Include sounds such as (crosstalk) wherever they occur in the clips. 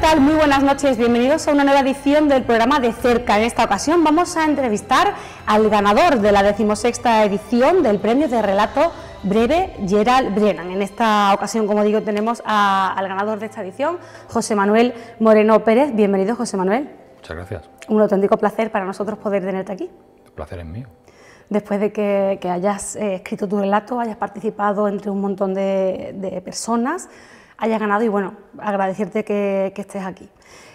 ¿qué tal? Muy buenas noches, bienvenidos a una nueva edición del programa de Cerca. En esta ocasión vamos a entrevistar al ganador de la decimosexta edición del premio de relato breve Gerald Brennan. En esta ocasión, como digo, tenemos al ganador de esta edición, José Manuel Moreno Pérez. Bienvenido, José Manuel. Muchas gracias. Un auténtico placer para nosotros poder tenerte aquí. El placer es mío después de que, hayas eh, escrito tu relato, hayas participado entre un montón de, de personas, haya ganado y bueno, agradecerte que, estés aquí.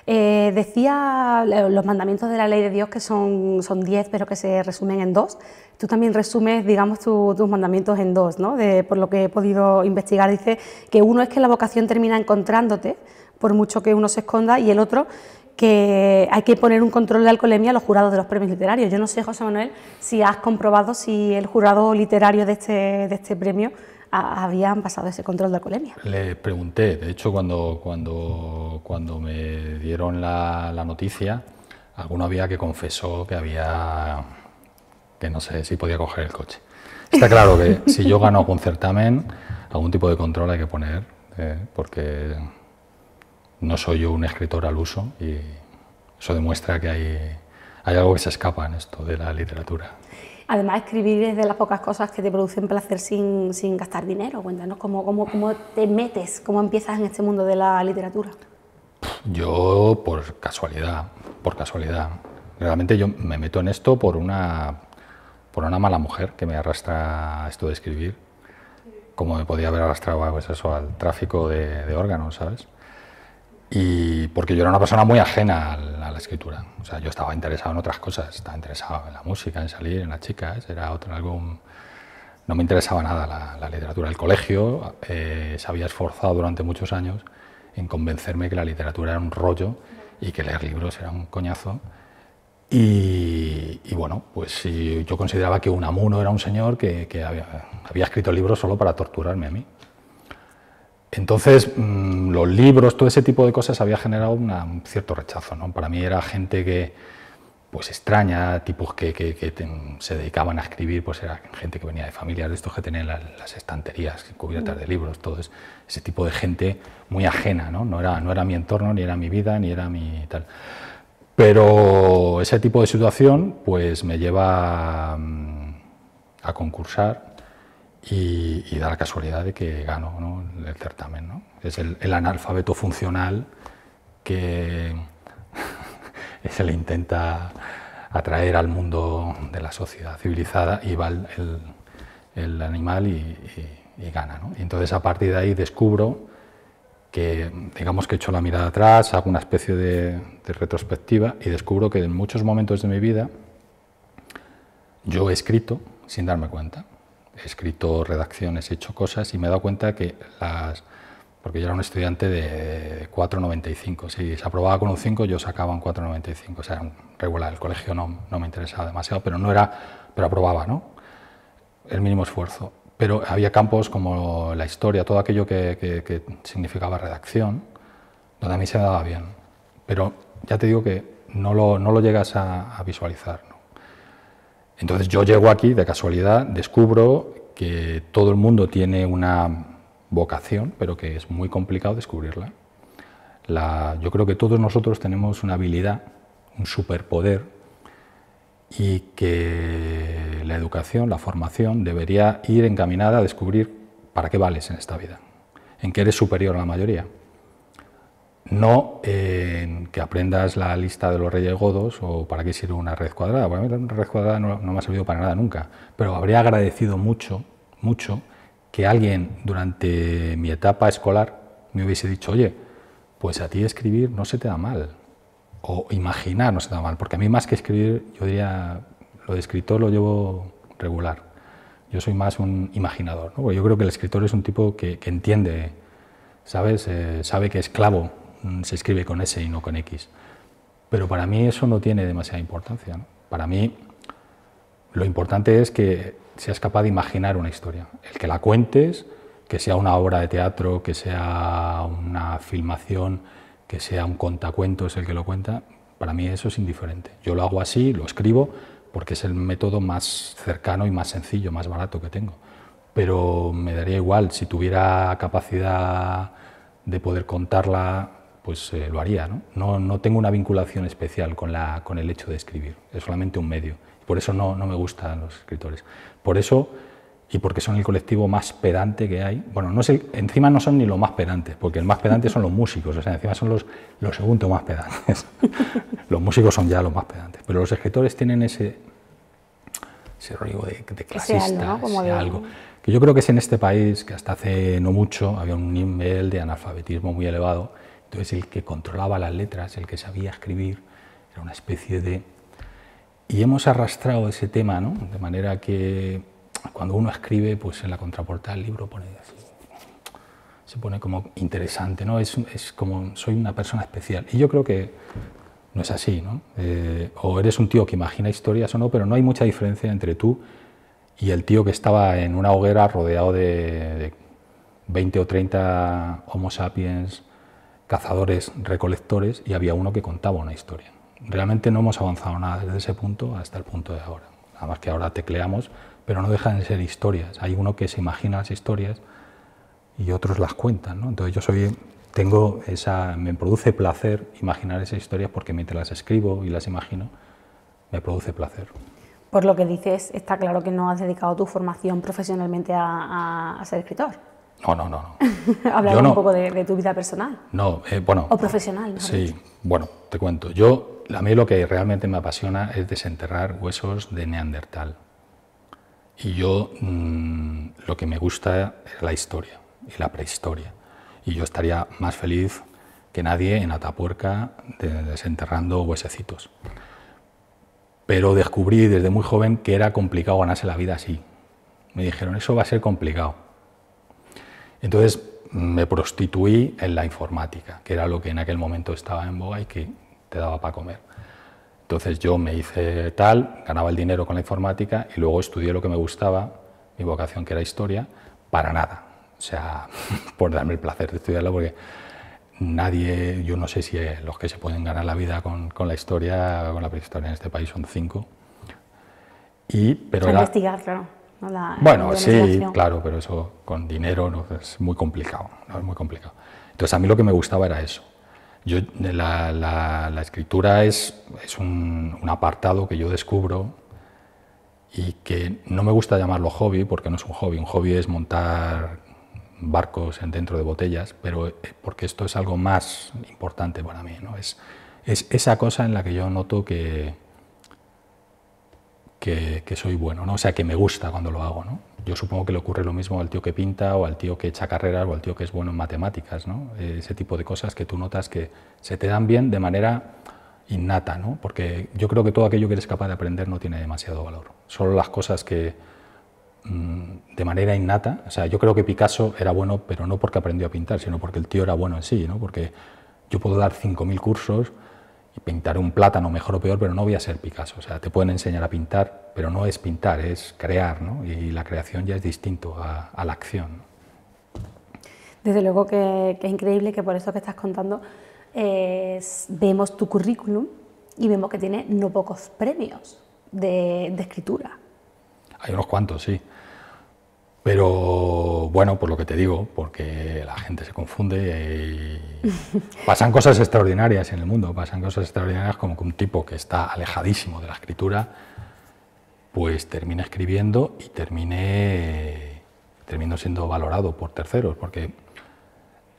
Eh, decía eh, los mandamientos de la ley de Dios que son, son diez, pero que se resumen en dos. Tú también resumes, digamos, tus mandamientos en dos, ¿no? por lo que he podido investigar, dice que uno es que la vocación termina encontrándote, por mucho que uno se esconda, y el otro que hay que poner un control de alcoholemia a los jurados de los premios literarios. Yo no sé, José Manuel, si has comprobado si el jurado literario de este, de este premio habían pasado ese control de alcoholemia. Le pregunté, de hecho, cuando, cuando, cuando me dieron la, noticia, alguno había que confesó que había que no sé si podía coger el coche. Está claro que si yo gano algún certamen, algún tipo de control hay que poner, eh, porque no soy yo un escritor al uso y eso demuestra que hay, hay algo que se escapa en esto de la literatura. Además, escribir es de las pocas cosas que te producen placer sin, sin gastar dinero. Cuéntanos ¿cómo, cómo, cómo te metes, cómo empiezas en este mundo de la literatura. Yo, por casualidad, por casualidad. Realmente yo me meto en esto por una, por una mala mujer que me arrastra esto de escribir, como me podía haber arrastrado pues eso, al tráfico de, de órganos, ¿sabes? y porque yo era una persona muy ajena a la, escritura. O sea, yo estaba interesado en otras cosas, estaba interesado en la música, en salir, en las chicas, era otro algún... No me interesaba nada la, literatura. del colegio eh, se había esforzado durante muchos años en convencerme que la literatura era un rollo y que leer libros era un coñazo. Y, bueno, pues yo consideraba que Unamuno era un señor que, había, había, escrito libros solo para torturarme a mí. Entonces, mm, los libros, todo ese tipo de cosas había generado un cierto rechazo. Para mí era gente que, pues extraña, tipos que, se dedicaban a escribir, pues era gente que venía de familias de estos que tenían las, estanterías cubiertas de mm. libros, todo ese, tipo de gente muy ajena, ¿no? era, no era mi entorno, ni era mi vida, ni era mi tal. Pero ese tipo de situación pues me lleva mm, a concursar y, da la casualidad de que gano el certamen. Es el, analfabeto funcional que (laughs) se le intenta atraer al mundo de la sociedad civilizada y va el, animal y, gana. entonces a partir de ahí descubro que digamos que echo la mirada atrás, hago una especie de, de, retrospectiva y descubro que en muchos momentos de mi vida yo he escrito sin darme cuenta he escrito redacciones, he hecho cosas y me he dado cuenta que las... porque yo era un estudiante de 4,95, si se aprobaba con un 5 yo sacaba un 4,95, o sea, regular, el colegio no, me interesaba demasiado, pero no era, pero aprobaba, ¿no? El mínimo esfuerzo. Pero había campos como la historia, todo aquello que, significaba redacción, donde a mí se me daba bien, pero ya te digo que no lo, no lo llegas a, a visualizar. Entonces yo llego aquí de casualidad, descubro que todo el mundo tiene una vocación, pero que es muy complicado descubrirla. yo creo que todos nosotros tenemos una habilidad, un superpoder, y que la educación, la formación debería ir encaminada a descubrir para qué vales en esta vida, en qué eres superior a la mayoría no en que aprendas la lista de los reyes godos o para qué sirve una red cuadrada. Bueno, una red cuadrada no, me ha servido para nada nunca, pero habría agradecido mucho, mucho, que alguien durante mi etapa escolar me hubiese dicho, oye, pues a ti escribir no se te da mal, o imaginar no se te da mal, porque a mí más que escribir, yo diría, lo de escritor lo llevo regular. Yo soy más un imaginador, porque yo creo que el escritor es un tipo que, entiende, ¿sabes? Eh, sabe que es clavo Mm, se escribe con S y no con X. Pero para mí eso no tiene demasiada importancia. Para mí lo importante es que seas capaz de imaginar una historia, el que la cuentes, que sea una obra de teatro, que sea una filmación, que sea un contacuentos el que lo cuenta, para mí eso es indiferente. Yo lo hago así, lo escribo, porque es el método más cercano y más sencillo, más barato que tengo. Pero me daría igual si tuviera capacidad de poder contarla pues eh, lo haría. ¿no? ¿no? tengo una vinculación especial con, la, con el hecho de escribir, es solamente un medio. Por eso no, no me gustan los escritores. Por eso, y porque son el colectivo más pedante que hay, bueno, no encima no son ni los más pedantes, porque el más pedante son los músicos, o sea, encima son los, los segundos más pedantes. (laughs) los músicos son ya los más pedantes, pero los escritores tienen ese, ese rollo de, de, clasista, algo. Que yo creo que es en este país que hasta hace no mucho había un nivel de analfabetismo muy elevado entonces el que controlaba las letras, el que sabía escribir, era una especie de... Y hemos arrastrado ese tema, ¿no? De manera que cuando uno escribe, pues en la contraportada del libro pone se pone como interesante, ¿no? Es, como soy una persona especial. Y yo creo que no es así, ¿no? Eh, o eres un tío que imagina historias o no, pero no hay mucha diferencia entre tú y el tío que estaba en una hoguera rodeado de, de 20 o 30 Homo sapiens cazadores, recolectores y había uno que contaba una historia. Realmente no hemos avanzado nada desde ese punto hasta el punto de ahora. Nada más que ahora tecleamos, pero no dejan de ser historias. Hay uno que se imagina las historias y otros las cuentan. Entonces yo soy, tengo esa, me produce placer imaginar esas historias porque mientras las escribo y las imagino, me produce placer. Por lo que dices, está claro que no has dedicado tu formación profesionalmente a ser escritor. No, no, no. (laughs) Hablar un poco de, tu vida personal. No, eh, bueno. O profesional. Sí, bueno, te cuento. Yo, a mí lo que realmente me apasiona es desenterrar huesos de neandertal. Y yo mm, lo que me gusta es la historia y la prehistoria. Y yo estaría más feliz que nadie en Atapuerca desenterrando huesecitos. Pero descubrí desde muy joven que era complicado ganarse la vida así. Me dijeron, eso va a ser complicado entonces me prostituí en la informática, que era lo que en aquel momento estaba en boga y que te daba para comer. Entonces yo me hice tal, ganaba el dinero con la informática y luego estudié lo que me gustaba, mi vocación que era historia, para nada. O sea, (laughs) por darme el placer de estudiarlo, porque nadie, yo no sé si eh, los que se pueden ganar la vida con, la historia, con la prehistoria en este país son cinco. Y, pero investigar, claro bueno, sí, claro, pero eso con dinero no, es muy complicado, es muy complicado. Entonces a mí lo que me gustaba era eso. Yo, la, escritura es, un, apartado que yo descubro y que no me gusta llamarlo hobby porque no es un hobby. Un hobby es montar barcos en dentro de botellas, pero eh, porque esto es algo más importante para mí. ¿no? es esa cosa en la que yo noto que, que, soy bueno, ¿no? o sea, que me gusta cuando lo hago. Yo supongo que le ocurre lo mismo al tío que pinta o al tío que echa carreras o al tío que es bueno en matemáticas, eh, ese tipo de cosas que tú notas que se te dan bien de manera innata, porque yo creo que todo aquello que eres capaz de aprender no tiene demasiado valor, solo las cosas que mm, de manera innata, o sea, yo creo que Picasso era bueno, pero no porque aprendió a pintar, sino porque el tío era bueno en sí, ¿no? porque yo puedo dar 5.000 cursos, pintar un plátano mejor o peor, pero no voy a ser Picasso. O sea, te pueden enseñar a pintar, pero no es pintar, es crear, ¿no? Y la creación ya es distinto a, la acción. Desde luego que, es increíble que por eso que estás contando vemos tu currículum y vemos que tiene no pocos premios de escritura. Hay unos cuantos, sí. Pero bueno, por lo que te digo, porque la gente se confunde y (laughs) pasan cosas extraordinarias en el mundo, pasan cosas extraordinarias como que un tipo que está alejadísimo de la escritura, pues termina escribiendo y termine, termino siendo valorado por terceros, porque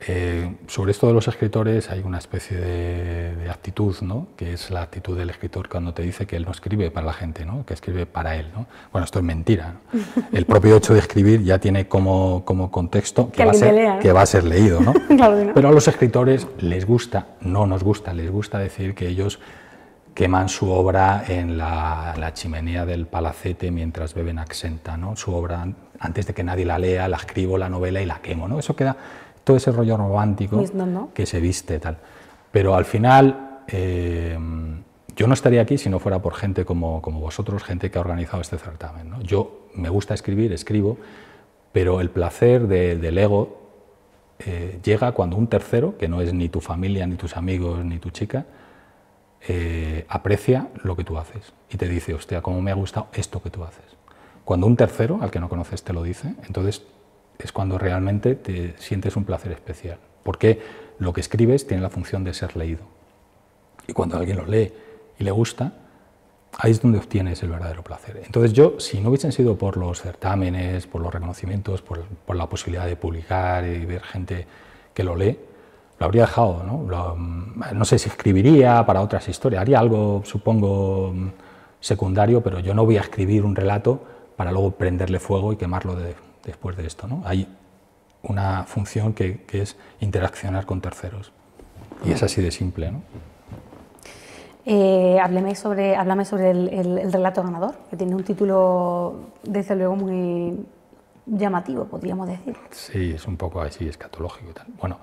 eh, sobre esto de los escritores hay una especie de, actitud, ¿no? que es la actitud del escritor cuando te dice que él no escribe para la gente, ¿no? que escribe para él. Bueno, esto es mentira. (laughs) El propio hecho de escribir ya tiene como, contexto que, va que, va a ser, leído. (laughs) Pero a los escritores les gusta, no nos gusta, les gusta decir que ellos queman su obra en la, chimenea del palacete mientras beben axenta, Su obra, antes de que nadie la lea, la escribo, la novela y la quemo, ¿no? Eso queda todo ese rollo romántico que se viste tal. Pero al final eh, yo no estaría aquí si no fuera por gente como, como vosotros, gente que ha organizado este certamen. Yo me gusta escribir, escribo, pero el placer de, del ego eh, llega cuando un tercero, que no es ni tu familia, ni tus amigos, ni tu chica, eh, aprecia lo que tú haces y te dice, hostia, cómo me ha gustado esto que tú haces. Cuando un tercero, al que no conoces, te lo dice, entonces es cuando realmente te sientes un placer especial, porque lo que escribes tiene la función de ser leído. Y cuando alguien lo lee y le gusta, ahí es donde obtienes el verdadero placer. Entonces yo, si no hubiesen sido por los certámenes, por los reconocimientos, por, la posibilidad de publicar y ver gente que lo lee, lo habría dejado, ¿no? Mm, no sé si escribiría para otras historias, haría algo, supongo, mm, secundario, pero yo no voy a escribir un relato para luego prenderle fuego y quemarlo de, después de esto. ¿no? Hay una función que, es interaccionar con terceros. Y es así de simple. ¿no? Eh, háblame sobre, háblame sobre el, relato ganador, que tiene un título, desde luego, muy llamativo, podríamos decir. Sí, es un poco así, escatológico y tal. Bueno,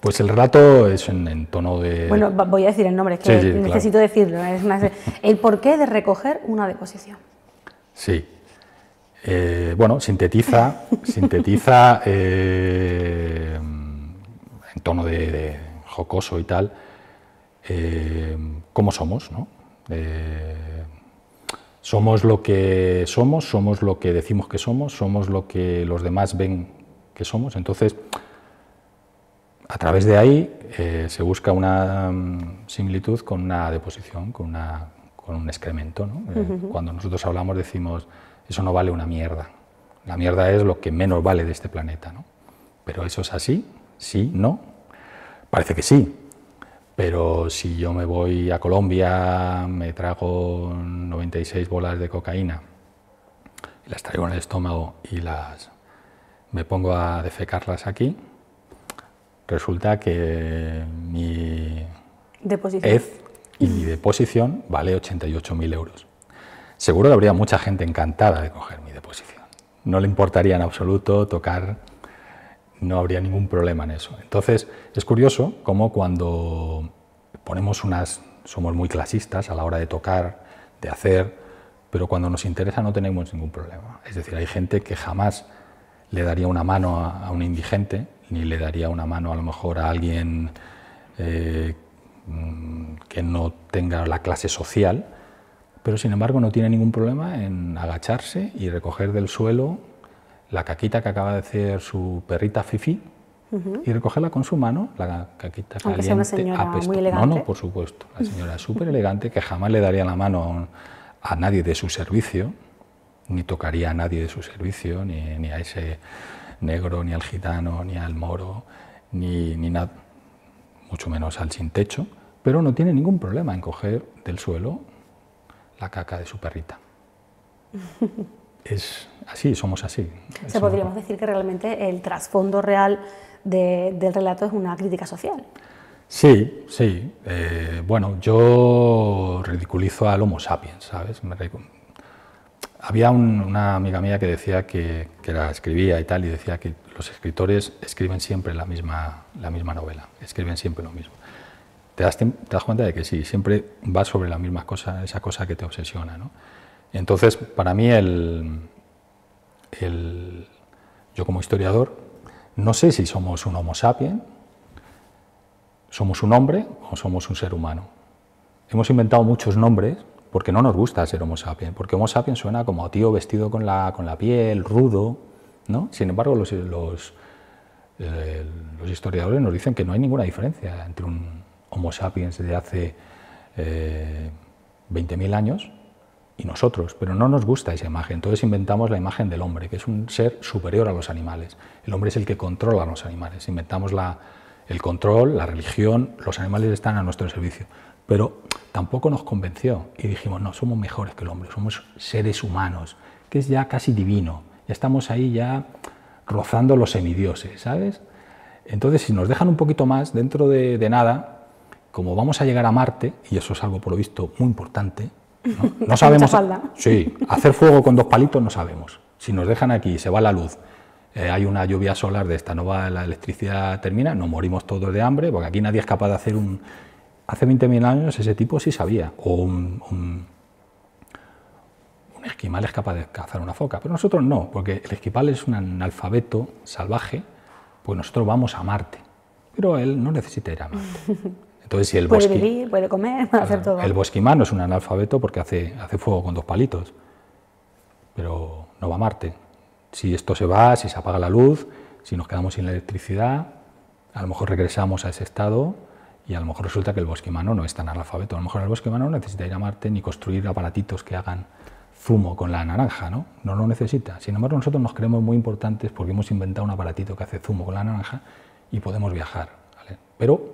pues el relato es en, tono de... Bueno, voy a decir el nombre, es que necesito decirlo. el porqué de recoger una deposición. Sí, eh, bueno, sintetiza, (laughs) sintetiza eh, en tono de, jocoso y tal, eh, cómo somos, ¿no? somos lo que somos, somos lo que decimos que somos, somos lo que los demás ven que somos. Entonces, a través de ahí se busca una mm, similitud con una deposición, con, una, con un excremento. Cuando nosotros hablamos decimos, eso no vale una mierda. La mierda es lo que menos vale de este planeta. ¿no? Pero eso es así, sí, no. Parece que sí, pero si yo me voy a Colombia, me trago 96 bolas de cocaína, las traigo en el estómago y las me pongo a defecarlas aquí, resulta que mi deposición. E y mi deposición vale 88.000 euros seguro que habría mucha gente encantada de coger mi deposición. No le importaría en absoluto tocar, no habría ningún problema en eso. Entonces, es curioso cómo cuando ponemos unas, somos muy clasistas a la hora de tocar, de hacer, pero cuando nos interesa no tenemos ningún problema. Es decir, hay gente que jamás le daría una mano a, un indigente, ni le daría una mano a lo mejor a alguien eh, mm, que no tenga la clase social, pero sin embargo no tiene ningún problema en agacharse y recoger del suelo la caquita que acaba de hacer su perrita Fifi y recogerla con su mano, la caquita caliente. Sea No, no, por supuesto. La señora súper (laughs) elegante que jamás le daría la mano a, nadie de su servicio, ni tocaría a nadie de su servicio, ni, a ese negro, ni al gitano, ni al moro, ni, ni nada, mucho menos al sin techo, pero no tiene ningún problema en coger del suelo caca de su perrita. (laughs) es así, somos así. O podríamos decir que realmente el trasfondo real del relato es una crítica social. Sí, sí. Eh, bueno, yo ridiculizo al Homo sapiens, ¿sabes? Había una amiga mía que decía que, que, la escribía y tal, y decía que los escritores escriben siempre la misma, la misma novela, escriben siempre lo mismo te das, cuenta de que sí, siempre vas sobre la misma cosa, esa cosa que te obsesiona. Entonces, para mí, el, yo como historiador, no sé si somos un homo sapiens, somos un hombre o somos un ser humano. Hemos inventado muchos nombres porque no nos gusta ser homo sapiens, porque homo sapiens suena como tío vestido con la, con la piel, rudo, ¿no? Sin embargo, los, los, eh, los historiadores nos dicen que no hay ninguna diferencia entre un Homo sapiens de hace eh, 20.000 años y nosotros, pero no nos gusta esa imagen. Entonces inventamos la imagen del hombre, que es un ser superior a los animales. El hombre es el que controla a los animales. Inventamos el control, la religión, los animales están a nuestro servicio. Pero tampoco nos convenció y dijimos, no, somos mejores que el hombre, somos seres humanos, que es ya casi divino. Ya estamos ahí ya rozando los semidioses, ¿sabes? Entonces, si nos dejan un poquito más, dentro de nada, como vamos a llegar a Marte, y eso es algo por lo visto muy importante, no, (laughs) no sabemos... Sí, hacer fuego con dos palitos no sabemos. Si nos dejan aquí, y se va la luz, eh, hay una lluvia solar de esta, no va la electricidad, termina, nos morimos todos de hambre, porque aquí nadie es capaz de hacer un... Hace 20.000 años ese tipo sí sabía, o un, un, esquimal es capaz de cazar una foca, pero nosotros no, porque el esquimal es un analfabeto salvaje, pues nosotros vamos a Marte, pero él no necesita ir a Marte. (laughs) Entonces, el comer, (laughs) hacer todo. El bosquimano es un analfabeto porque hace, hace fuego con dos palitos, pero no va a Marte. Si esto se va, si se apaga la luz, si nos quedamos sin electricidad, a lo mejor regresamos a ese estado y a lo mejor resulta que el bosque humano no es tan analfabeto. A lo mejor el bosque no necesita ir a Marte ni construir aparatitos que hagan zumo con la naranja, ¿no? No lo necesita. Sin embargo, nosotros nos creemos muy importantes porque hemos inventado un aparatito que hace zumo con la naranja y podemos viajar. Pero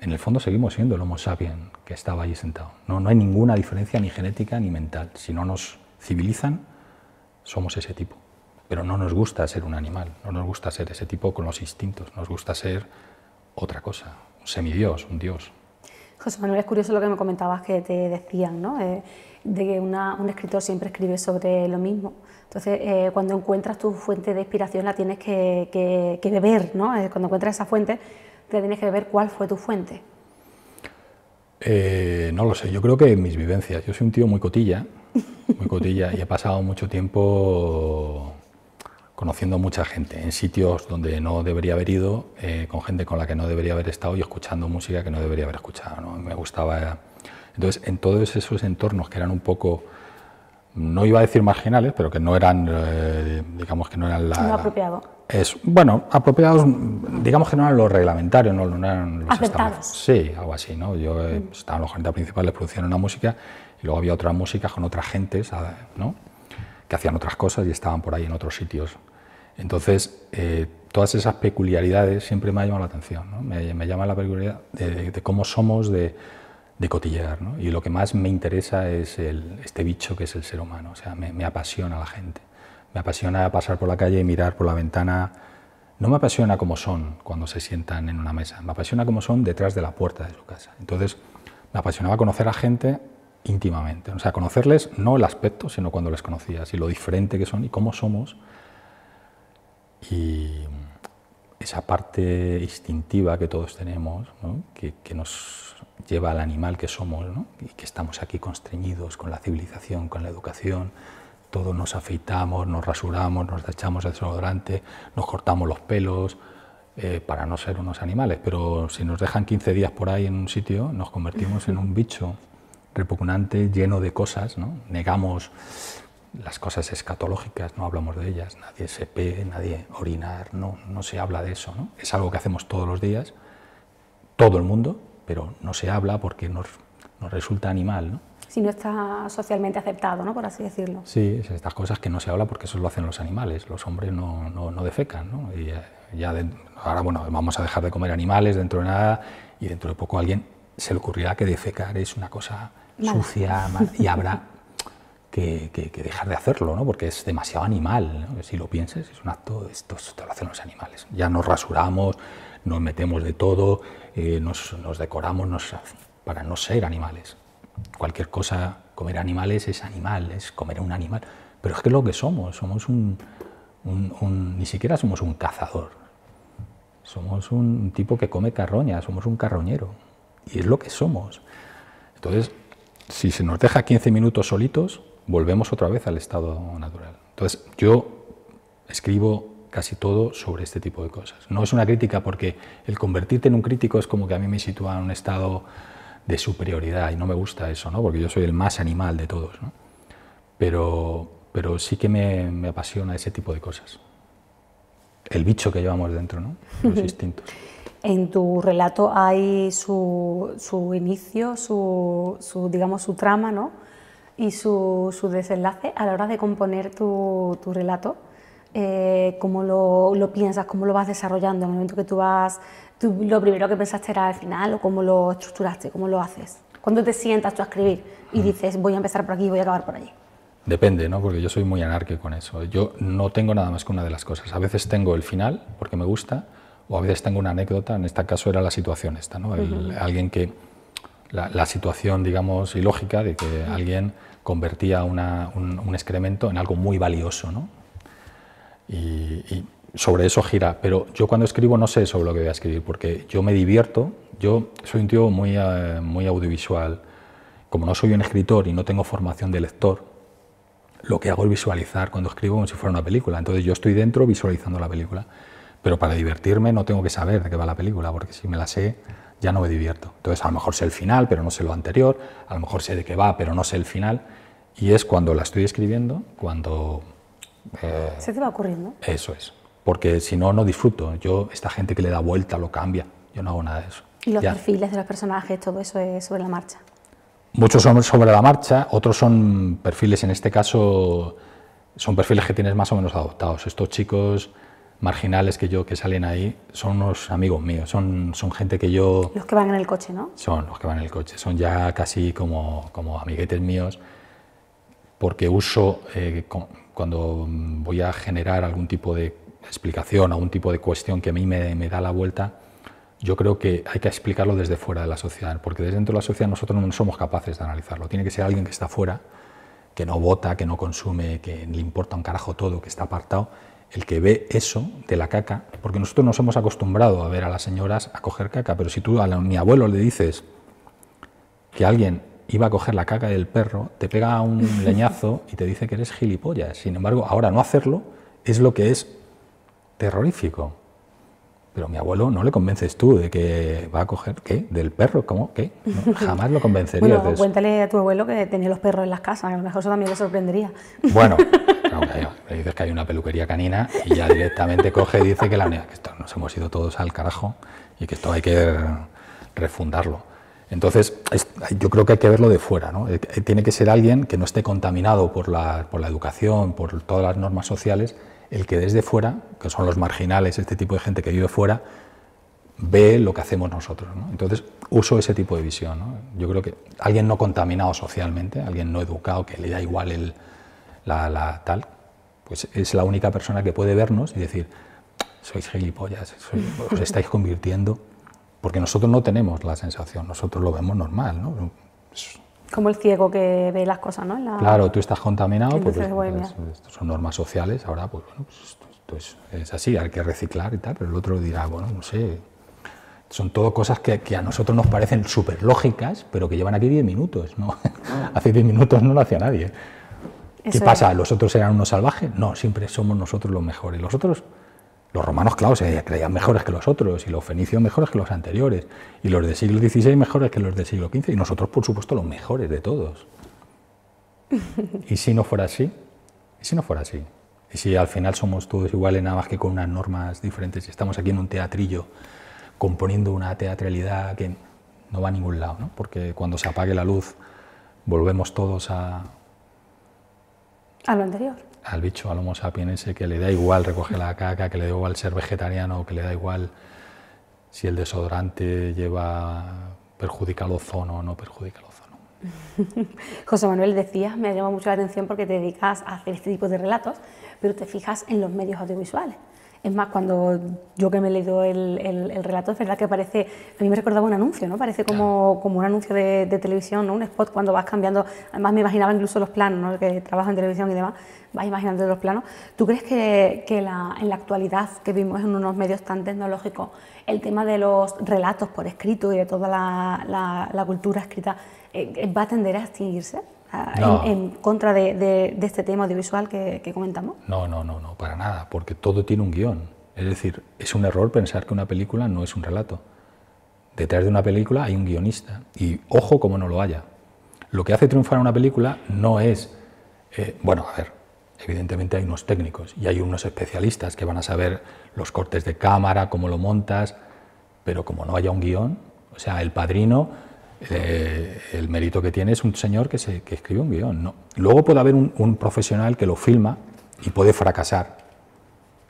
en el fondo seguimos siendo el Homo sapiens que estaba allí sentado. No, no hay ninguna diferencia ni genética ni mental. Si no nos civilizan, somos ese tipo. Pero no nos gusta ser un animal, no nos gusta ser ese tipo con los instintos, nos gusta ser otra cosa, un semidios, un dios. José Manuel, es curioso lo que me comentabas que te decían, ¿no? Eh, de que un escritor siempre escribe sobre lo mismo. Entonces, eh, cuando encuentras tu fuente de inspiración, la tienes que, beber, ¿no? Eh, cuando encuentras esa fuente, te tienes que ver cuál fue tu fuente. Eh, no lo sé, yo creo que en mis vivencias. Yo soy un tío muy cotilla, muy cotilla, y he pasado mucho tiempo conociendo a mucha gente, en sitios donde no debería haber ido, eh, con gente con la que no debería haber estado y escuchando música que no debería haber escuchado. Me gustaba. Eh. Entonces, en todos esos entornos que eran un poco no iba a decir marginales, pero que no eran, eh, digamos que no eran apropiado. es, bueno, apropiados, digamos que no eran los reglamentarios, no, no eran los establecidos. Sí, algo así, ¿no? Yo estaban eh, mm. estaba en los principales, producían una música y luego había otras música con otras gentes, ah, ¿no? Que hacían otras cosas y estaban por ahí en otros sitios. Entonces, eh, todas esas peculiaridades siempre me ha llamado la atención, me, llama la peculiaridad de cómo somos, de de cotillear. Y lo que más me interesa es este bicho que es el ser humano. O sea, me, apasiona la gente. Me apasiona pasar por la calle y mirar por la ventana. No me apasiona cómo son cuando se sientan en una mesa. Me apasiona cómo son detrás de la puerta de su casa. Entonces, me apasionaba conocer a gente íntimamente. O sea, conocerles no el aspecto, sino cuando les conocías y lo diferente que son y cómo somos. Y esa parte instintiva que todos tenemos, que, nos lleva al animal que somos y que estamos aquí constreñidos con la civilización, con la educación. Todos nos afeitamos, nos rasuramos, nos echamos el desodorante, nos cortamos los pelos eh, para no ser unos animales. Pero si nos dejan 15 días por ahí en un sitio, nos convertimos en un bicho repugnante, lleno de cosas. Negamos las cosas escatológicas, no hablamos de ellas, nadie se pe, nadie orinar, no, no se habla de eso. Es algo que hacemos todos los días, todo el mundo, pero no se habla porque nos, nos resulta animal. ¿no? Si no está socialmente aceptado, ¿no? por así decirlo. Sí, es estas cosas que no se habla porque eso lo hacen los animales, los hombres no, no, no defecan. ¿no? Y eh, ya, ahora, bueno, vamos a dejar de comer animales dentro de nada y dentro de poco a alguien se le ocurrirá que defecar es una cosa sucia y habrá que, que, dejar de hacerlo, ¿no? porque es demasiado animal. Si lo piensas, es un acto, esto, esto lo hacen los animales. Ya nos rasuramos, nos metemos de todo, eh, nos, decoramos para no ser animales. Cualquier cosa, comer animales es animal, es comer un animal. Pero es que es lo que somos, somos un, ni siquiera somos un cazador, somos un tipo que come carroña, somos un carroñero, y es lo que somos. Entonces, si se nos deja 15 minutos solitos, volvemos otra vez al estado natural. Entonces, yo escribo casi todo sobre este tipo de cosas. No es una crítica porque el convertirte en un crítico es como que a mí me sitúa en un estado de superioridad y no me gusta eso, ¿no? porque yo soy el más animal de todos. ¿no? Pero, pero sí que me, me, apasiona ese tipo de cosas. El bicho que llevamos dentro, ¿no? los (laughs) instintos. En tu relato hay su, su inicio, su, su, digamos, su trama ¿no? y su, su, desenlace a la hora de componer tu, tu relato. Eh, cómo lo, piensas, cómo lo vas desarrollando, en el momento que tú vas, tú, lo primero que pensaste era el final o cómo lo estructuraste, cómo lo haces. ¿Cuándo te sientas tú a escribir y mm. dices voy a empezar por aquí, y voy a acabar por allí. Depende, ¿no? Porque yo soy muy anárquico con eso. Yo no tengo nada más que una de las cosas. A veces tengo el final porque me gusta, o a veces tengo una anécdota. En este caso era la situación esta, ¿no? Alguien que la, situación, digamos, ilógica de que alguien convertía un, un, excremento en algo muy valioso, ¿no? y, sobre eso gira. Pero yo cuando escribo no sé sobre lo que voy a escribir, porque yo me divierto, yo soy un tío muy, eh, muy audiovisual, como no soy un escritor y no tengo formación de lector, lo que hago es visualizar cuando escribo como si fuera una película. Entonces yo estoy dentro visualizando la película, pero para divertirme no tengo que saber de qué va la película, porque si me la sé ya no me divierto. Entonces a lo mejor sé el final, pero no sé lo anterior, a lo mejor sé de qué va, pero no sé el final. Y es cuando la estoy escribiendo, cuando eh, Se te va ocurriendo. Eso es. Porque si no, no disfruto. Yo, esta gente que le da vuelta, lo cambia. Yo no hago nada de eso. ¿Y los perfiles de los personajes, todo eso es sobre la marcha? Muchos son sobre la marcha, otros son perfiles, en este caso, son perfiles que tienes más o menos adoptados. Estos chicos marginales que yo que salen ahí son unos amigos míos, son, son gente que yo... Los que van en el coche, ¿no? Son los que van en el coche, son ya casi como, como amiguetes míos, porque uso, eh, cuando mm, voy a generar algún tipo de explicación, algún tipo de cuestión que a mí me, da la vuelta, yo creo que hay que explicarlo desde fuera de la sociedad, porque desde dentro de la sociedad nosotros no somos capaces de analizarlo. Tiene que ser alguien que está fuera, que no vota, que no consume, que le importa un carajo todo, que está apartado, el que ve eso de la caca, porque nosotros nos hemos acostumbrado a ver a las señoras a coger caca, pero si tú a mi abuelo le dices que alguien iba a coger la caca del perro, te pega un (laughs) leñazo y te dice que eres gilipollas. Sin embargo, ahora no hacerlo es lo que es terrorífico. Pero mi abuelo no le convences tú de que va a coger, ¿qué? ¿Del perro? ¿Cómo? ¿Qué? (laughs) jamás lo convencería. bueno, cuéntale a tu abuelo que tenía los perros en las casas, a lo mejor eso también le sorprendería. Bueno, (laughs) le dices que hay una peluquería canina y ya directamente coge y dice que la que esto, nos hemos ido todos al carajo y que esto hay que refundarlo. Entonces, yo creo que hay que verlo de fuera. ¿no? Eh, eh, tiene que ser alguien que no esté contaminado por la, por la educación, por todas las normas sociales, el que desde fuera, que son los marginales, este tipo de gente que vive fuera, ve lo que hacemos nosotros. Entonces, uso ese tipo de visión. Yo creo que alguien no contaminado socialmente, alguien no educado, que le da igual el, la, tal, pues es la única persona que puede vernos y decir, sois gilipollas, os estáis convirtiendo porque nosotros no tenemos la sensación, nosotros lo vemos normal, ¿no? como el ciego que ve las cosas, ¿no? Claro, tú estás contaminado, pues, son normas sociales, ahora pues bueno, pues, esto es, así, hay que reciclar y tal, pero el otro dirá, bueno, no sé, son todo cosas que, a nosotros nos parecen súper lógicas, pero que llevan aquí 10 minutos, ¿no? Ah. (laughs) Hace 10 minutos no lo hacía nadie. ¿Qué pasa? ¿Los otros eran unos salvajes? No, siempre somos nosotros los mejores. Los otros los romanos, claro, se creían mejores que los otros, y los fenicios mejores que los anteriores, y los del siglo XVI mejores que los del siglo XV, y nosotros, por supuesto, los mejores de todos. ¿Y si no fuera así? ¿Y si no fuera así? ¿Y si al final somos todos iguales, nada más que con unas normas diferentes, y estamos aquí en un teatrillo componiendo una teatralidad que no va a ningún lado, ¿no? porque cuando se apague la luz volvemos todos a... A lo anterior al bicho, al Homo sapiens que le da igual recoger la caca, que le da igual ser vegetariano, que le da igual si el desodorante lleva perjudica el ozono o no perjudica el ozono. (laughs) José Manuel, decías, me llamado mucho la atención porque te dedicas a hacer este tipo de relatos, pero te fijas en los medios audiovisuales. Es más, cuando yo que me he leído el, relato, es verdad que parece, a mí me recordaba un anuncio, ¿no? Parece como, como un anuncio de, televisión, ¿no? Un spot cuando vas cambiando, además me imaginaba incluso los planos, ¿no? Que trabajo en televisión y demás, vas imaginando los planos. ¿Tú crees que, en la actualidad que vivimos en unos medios tan tecnológicos, el tema de los relatos por escrito y de toda la, cultura escrita eh, eh, va a tender a extinguirse? Ah, en, contra de, este tema audiovisual que, comentamos? No, no, no, no, para nada, porque todo tiene un guión. Es decir, es un error pensar que una película no es un relato. Detrás de una película hay un guionista y ojo como no lo haya. Lo que hace triunfar una película no es, eh, bueno, a ver, evidentemente hay unos técnicos y hay unos especialistas que van a saber los cortes de cámara, cómo lo montas, pero como no haya un guión, o sea, el padrino eh, el mérito que tiene es un señor que, se, escribe un guión. No. Luego puede haber un, profesional que lo filma y puede fracasar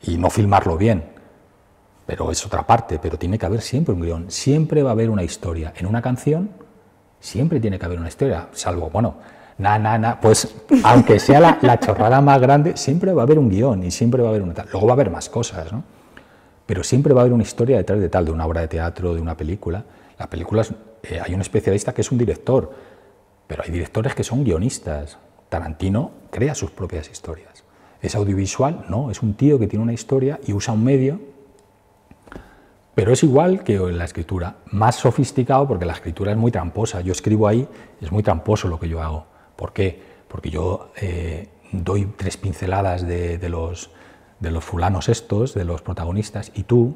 y no filmarlo bien, pero es otra parte, pero tiene que haber siempre un guión, siempre va a haber una historia. En una canción siempre tiene que haber una historia, salvo, bueno, na, na, na, pues aunque sea la, la chorrada más grande, siempre va a haber un guión y siempre va a haber una Luego va a haber más cosas, ¿no? Pero siempre va a haber una historia detrás de tal, de una obra de teatro, de una película. Las películas eh, hay un especialista que es un director, pero hay directores que son guionistas. Tarantino crea sus propias historias. Es audiovisual, no, es un tío que tiene una historia y usa un medio, pero es igual que la escritura, más sofisticado porque la escritura es muy tramposa. Yo escribo ahí, es muy tramposo lo que yo hago. ¿Por qué? Porque yo eh, doy tres pinceladas los, de los fulanos estos, de los protagonistas, y tú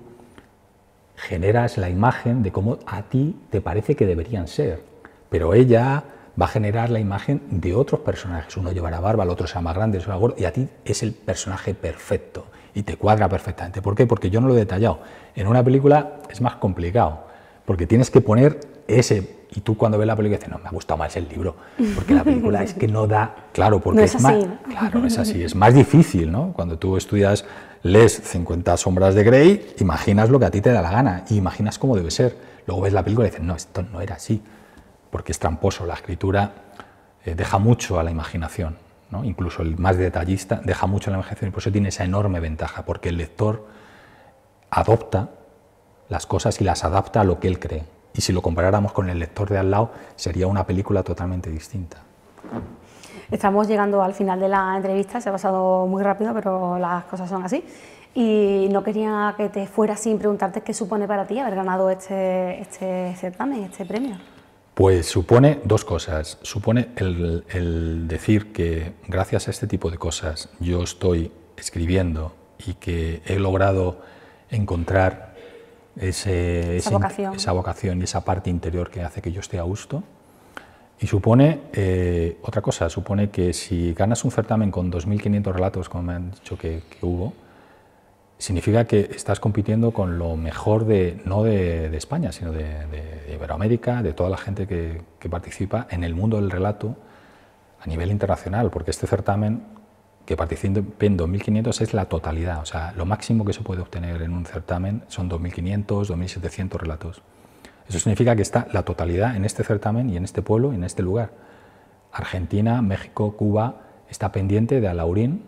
generas la imagen de cómo a ti te parece que deberían ser, pero ella va a generar la imagen de otros personajes. Uno llevará barba, el otro será más grande, y a ti es el personaje perfecto y te cuadra perfectamente. ¿Por qué? Porque yo no lo he detallado. En una película es más complicado, porque tienes que poner ese. Y tú cuando ves la película dices, no, me ha gustado más el libro, porque la película es que no da, claro, porque es, más, claro, es así, es más difícil, ¿no? Cuando tú estudias lees 50 sombras de Grey, imaginas lo que a ti te da la gana y imaginas cómo debe ser. Luego ves la película y dices, no, esto no era así, porque es tramposo. La escritura eh, deja mucho a la imaginación, ¿no? incluso el más detallista deja mucho a la imaginación y por eso tiene esa enorme ventaja, porque el lector adopta las cosas y las adapta a lo que él cree. Y si lo comparáramos con el lector de al lado, sería una película totalmente distinta. Estamos llegando al final de la entrevista, se ha pasado muy rápido, pero las cosas son así. Y no quería que te fuera sin preguntarte qué supone para ti haber ganado este, este certamen, este premio. Pues supone dos cosas. Supone el, decir que gracias a este tipo de cosas yo estoy escribiendo y que he logrado encontrar esa, esa vocación y esa parte interior que hace que yo esté a gusto y supone eh, otra cosa, supone que si ganas un certamen con 2.500 relatos, como me han dicho que, hubo, significa que estás compitiendo con lo mejor de, no de, España, sino de, Iberoamérica, de toda la gente que, que participa en el mundo del relato a nivel internacional, porque este certamen que participen 2.500 es la totalidad, o sea, lo máximo que se puede obtener en un certamen son 2.500, 2.700 relatos. Eso significa que está la totalidad en este certamen y en este pueblo y en este lugar. Argentina, México, Cuba está pendiente de Alaurín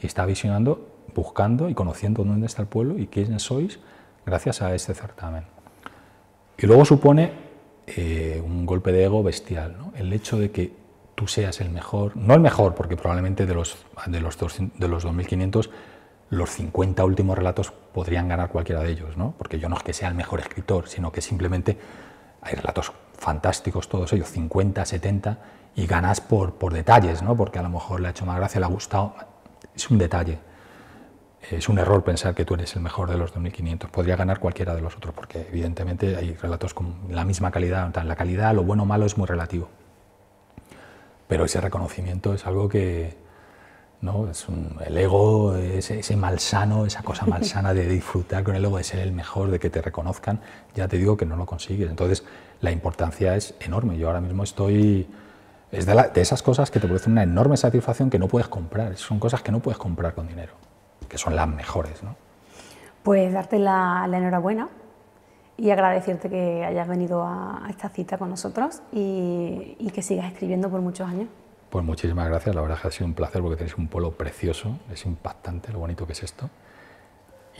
y está visionando, buscando y conociendo dónde está el pueblo y quiénes sois gracias a este certamen. Y luego supone eh, un golpe de ego bestial, el hecho de que tú seas el mejor, no el mejor, porque probablemente de los, de los, de los 2.500 los 50 últimos relatos podrían ganar cualquiera de ellos, ¿no? porque yo no es que sea el mejor escritor, sino que simplemente hay relatos fantásticos todos ellos, 50, 70, y ganas por, por detalles, ¿no? porque a lo mejor le ha hecho más gracia, le ha gustado, es un detalle. Es un error pensar que tú eres el mejor de los 2.500. Podría ganar cualquiera de los otros, porque evidentemente hay relatos con la misma calidad. La calidad, lo bueno o malo es muy relativo. Pero ese reconocimiento es algo que, ¿no? Es el ego, ese, ese, malsano, esa cosa malsana de disfrutar con el ego, de ser el mejor, de que te reconozcan, ya te digo que no lo consigues. Entonces, la importancia es enorme. Yo ahora mismo estoy... Es de, esas cosas que te producen una enorme satisfacción que no puedes comprar. Son cosas que no puedes comprar con dinero, que son las mejores, ¿no? Pues darte la, enhorabuena y agradecerte que hayas venido a, esta cita con nosotros y que sigas escribiendo por muchos años. Pues muchísimas gracias, la verdad es que ha sido un placer porque tenéis un polo precioso, es impactante lo bonito que es esto.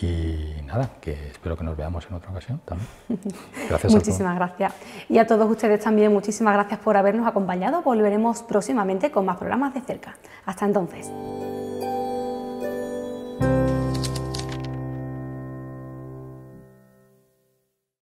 Y nada, que espero que nos veamos en otra ocasión también. (laughs) Gracias. muchísimas gracias. Y a todos ustedes también, muchísimas gracias por habernos acompañado. Volveremos próximamente con más programas de cerca. Hasta entonces.